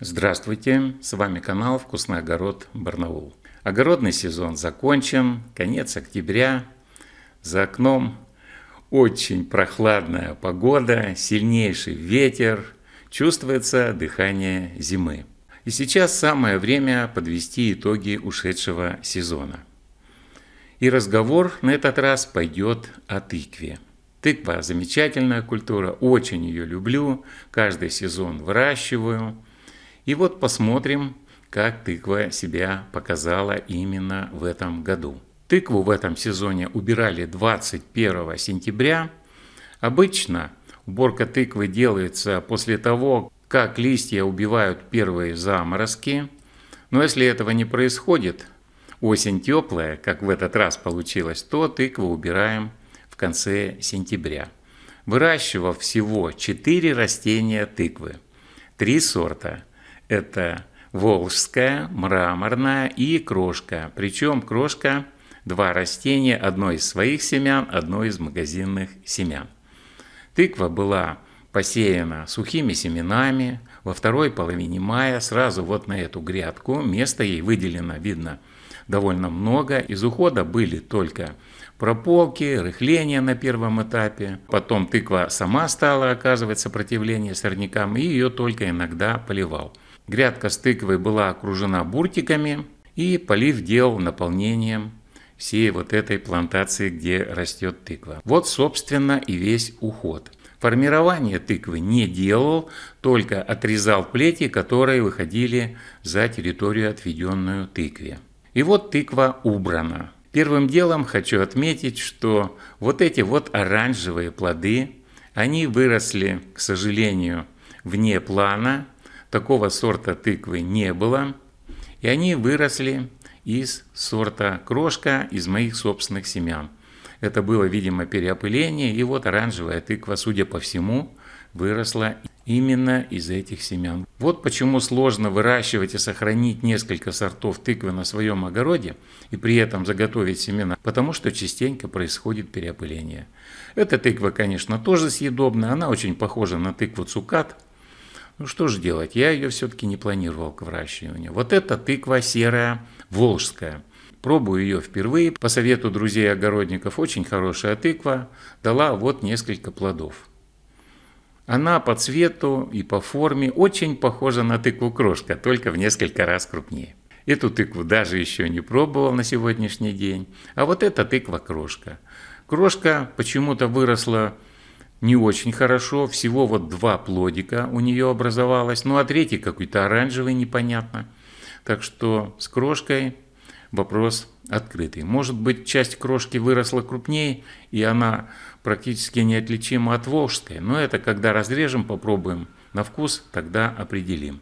Здравствуйте, с вами канал «Вкусный огород Барнаул». Огородный сезон закончен, конец октября, за окном очень прохладная погода, сильнейший ветер, чувствуется дыхание зимы. И сейчас самое время подвести итоги ушедшего сезона. И разговор на этот раз пойдет о тыкве. Тыква – замечательная культура, очень ее люблю, каждый сезон выращиваю – и вот посмотрим, как тыква себя показала именно в этом году. Тыкву в этом сезоне убирали 21 сентября. Обычно уборка тыквы делается после того, как листья убивают первые заморозки. Но если этого не происходит, осень теплая, как в этот раз получилось, то тыкву убираем в конце сентября. Выращивал всего 4 растения тыквы, 3 сорта – это волжская, мраморная и крошка. Причем крошка – два растения, одно из своих семян, одно из магазинных семян. Тыква была посеяна сухими семенами во второй половине мая, сразу вот на эту грядку. место ей выделено, видно, довольно много. Из ухода были только прополки, рыхление на первом этапе. Потом тыква сама стала оказывать сопротивление сорнякам, и ее только иногда поливал. Грядка с тыквой была окружена буртиками, и полив делал наполнением всей вот этой плантации, где растет тыква. Вот, собственно, и весь уход. Формирование тыквы не делал, только отрезал плети, которые выходили за территорию, отведенную тыкве. И вот тыква убрана. Первым делом хочу отметить, что вот эти вот оранжевые плоды, они выросли, к сожалению, вне плана, такого сорта тыквы не было, и они выросли из сорта крошка из моих собственных семян. Это было, видимо, переопыление, и вот оранжевая тыква, судя по всему, выросла именно из этих семян. Вот почему сложно выращивать и сохранить несколько сортов тыквы на своем огороде и при этом заготовить семена, потому что частенько происходит переопыление. Эта тыква, конечно, тоже съедобная, она очень похожа на тыкву цукат, ну что же делать, я ее все-таки не планировал к выращиванию. Вот это тыква серая, волжская. Пробую ее впервые, по совету друзей-огородников, очень хорошая тыква, дала вот несколько плодов. Она по цвету и по форме очень похожа на тыкву крошка, только в несколько раз крупнее. Эту тыкву даже еще не пробовал на сегодняшний день. А вот эта тыква крошка. Крошка почему-то выросла не очень хорошо, всего вот два плодика у нее образовалось, ну а третий какой-то оранжевый, непонятно. Так что с крошкой вопрос открытый. Может быть, часть крошки выросла крупнее, и она практически неотличима от волжской, но это когда разрежем, попробуем на вкус, тогда определим.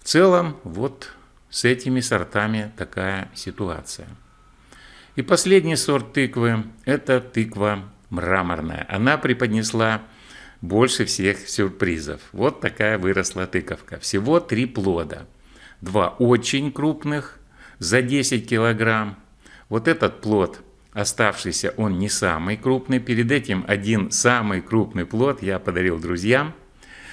В целом, вот с этими сортами такая ситуация. И последний сорт тыквы – это тыква мраморная, она преподнесла больше всех сюрпризов. Вот такая выросла тыковка. Всего три плода. Два очень крупных, за 10 килограмм. Вот этот плод, оставшийся, он не самый крупный. Перед этим один самый крупный плод я подарил друзьям,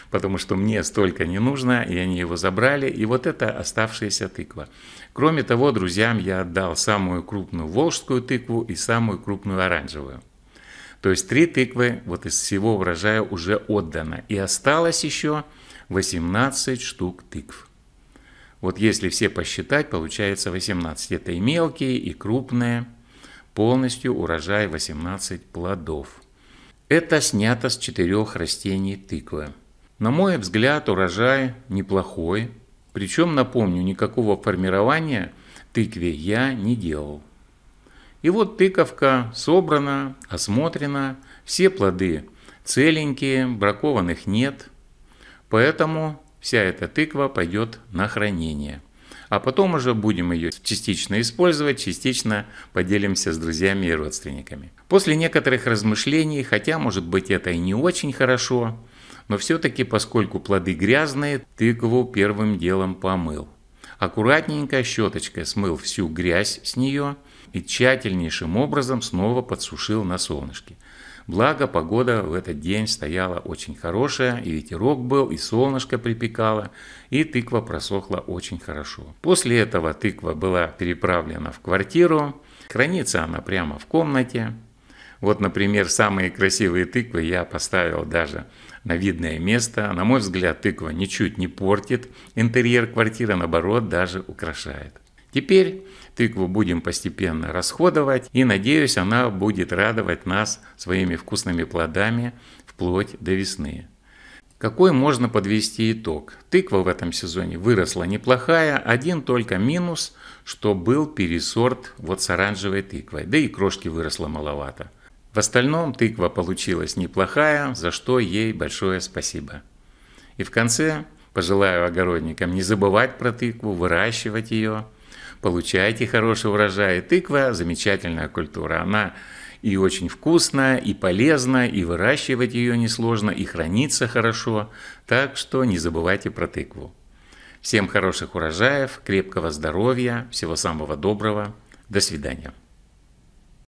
потому что мне столько не нужно, и они его забрали. И вот это оставшаяся тыква. Кроме того, друзьям я отдал самую крупную волжскую тыкву и самую крупную оранжевую. То есть три тыквы вот из всего урожая уже отдано. И осталось еще 18 штук тыкв. Вот если все посчитать, получается 18. Это и мелкие, и крупные. Полностью урожай 18 плодов. Это снято с четырех растений тыквы. На мой взгляд, урожай неплохой. Причем, напомню, никакого формирования тыкве я не делал. И вот тыковка собрана, осмотрена, все плоды целенькие, бракованных нет. Поэтому вся эта тыква пойдет на хранение. А потом уже будем ее частично использовать, частично поделимся с друзьями и родственниками. После некоторых размышлений, хотя может быть это и не очень хорошо, но все-таки поскольку плоды грязные, тыкву первым делом помыл. Аккуратненько щеточкой смыл всю грязь с нее – и тщательнейшим образом снова подсушил на солнышке. Благо, погода в этот день стояла очень хорошая, и ветерок был, и солнышко припекало, и тыква просохла очень хорошо. После этого тыква была переправлена в квартиру, хранится она прямо в комнате. Вот, например, самые красивые тыквы я поставил даже на видное место. На мой взгляд, тыква ничуть не портит интерьер квартиры, наоборот, даже украшает. Теперь тыкву будем постепенно расходовать и, надеюсь, она будет радовать нас своими вкусными плодами вплоть до весны. Какой можно подвести итог? Тыква в этом сезоне выросла неплохая, один только минус, что был пересорт вот с оранжевой тыквой, да и крошки выросло маловато. В остальном тыква получилась неплохая, за что ей большое спасибо. И в конце пожелаю огородникам не забывать про тыкву, выращивать ее, получайте хороший урожай. Тыква – замечательная культура. Она и очень вкусная, и полезная, и выращивать ее несложно, и хранится хорошо. Так что не забывайте про тыкву. Всем хороших урожаев, крепкого здоровья, всего самого доброго. До свидания.